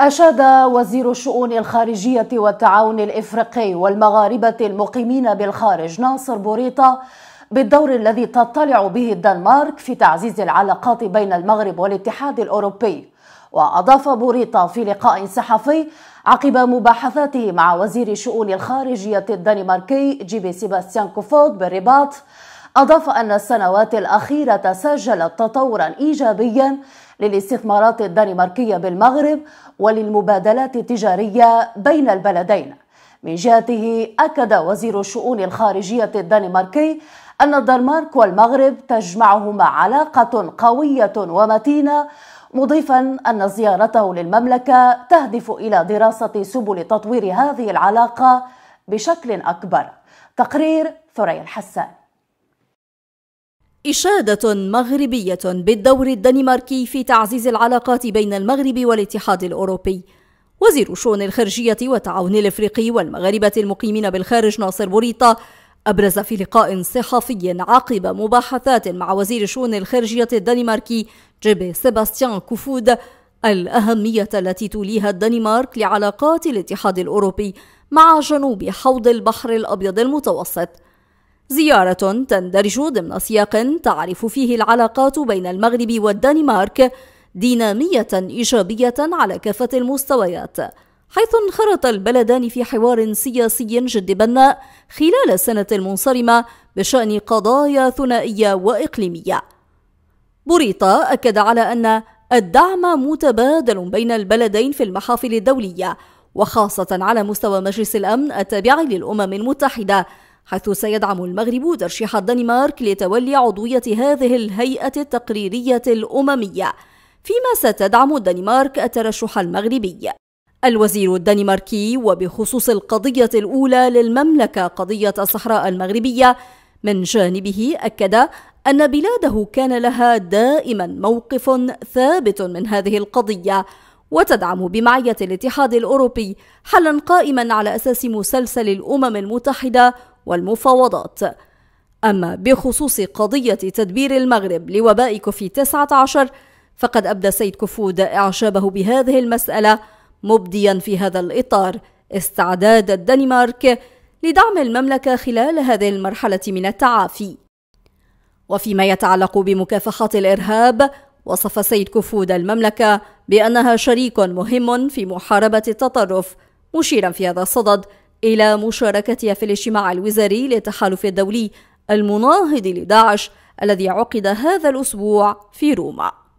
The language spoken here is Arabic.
أشاد وزير الشؤون الخارجية والتعاون الإفريقي والمغاربة المقيمين بالخارج ناصر بوريطة بالدور الذي تطلع به الدنمارك في تعزيز العلاقات بين المغرب والاتحاد الأوروبي وأضاف بوريطة في لقاء صحفي عقب مباحثاته مع وزير شؤون الخارجية الدنماركي جيبي سيباستيان كوفود بالرباط أضاف أن السنوات الأخيرة سجلت تطورا إيجابيا للاستثمارات الدنماركية بالمغرب وللمبادلات التجارية بين البلدين من جهته أكد وزير الشؤون الخارجية الدنماركي أن الدنمارك والمغرب تجمعهما علاقة قوية ومتينة مضيفا أن زيارته للمملكة تهدف إلى دراسة سبل تطوير هذه العلاقة بشكل أكبر تقرير ثريا الحسان إشادة مغربية بالدور الدنماركي في تعزيز العلاقات بين المغرب والاتحاد الأوروبي وزير شؤون الخارجية والتعاون الإفريقي والمغاربة المقيمين بالخارج ناصر بوريطة أبرز في لقاء صحفي عقب مباحثات مع وزير شؤون الخارجية الدنماركي جيبي سيباستيان كوفود الأهمية التي توليها الدنمارك لعلاقات الاتحاد الأوروبي مع جنوب حوض البحر الأبيض المتوسط زيارة تندرج ضمن سياق تعرف فيه العلاقات بين المغرب والدنمارك دينامية إيجابية على كافة المستويات حيث انخرط البلدان في حوار سياسي جد بناء خلال السنة المنصرمة بشأن قضايا ثنائية وإقليمية. بوريطا أكد على أن الدعم متبادل بين البلدين في المحافل الدولية وخاصة على مستوى مجلس الأمن التابع للأمم المتحدة حيث سيدعم المغرب ترشيح الدنمارك لتولي عضوية هذه الهيئة التقريرية الأممية فيما ستدعم الدنمارك الترشح المغربي الوزير الدنماركي وبخصوص القضية الأولى للمملكة قضية الصحراء المغربية من جانبه أكد أن بلاده كان لها دائما موقف ثابت من هذه القضية وتدعم بمعية الاتحاد الأوروبي حلا قائما على أساس مسلسل الأمم المتحدة والمفاوضات أما بخصوص قضية تدبير المغرب لوباء كوفي 19 فقد أبدى سيد كفود إعجابه بهذه المسألة مبديا في هذا الإطار استعداد الدنمارك لدعم المملكة خلال هذه المرحلة من التعافي وفيما يتعلق بمكافحة الإرهاب وصف سيد كفود المملكة بأنها شريك مهم في محاربة التطرف مشيرا في هذا الصدد إلى مشاركتها في الاجتماع الوزاري للتحالف الدولي المناهض لداعش الذي عقد هذا الأسبوع في روما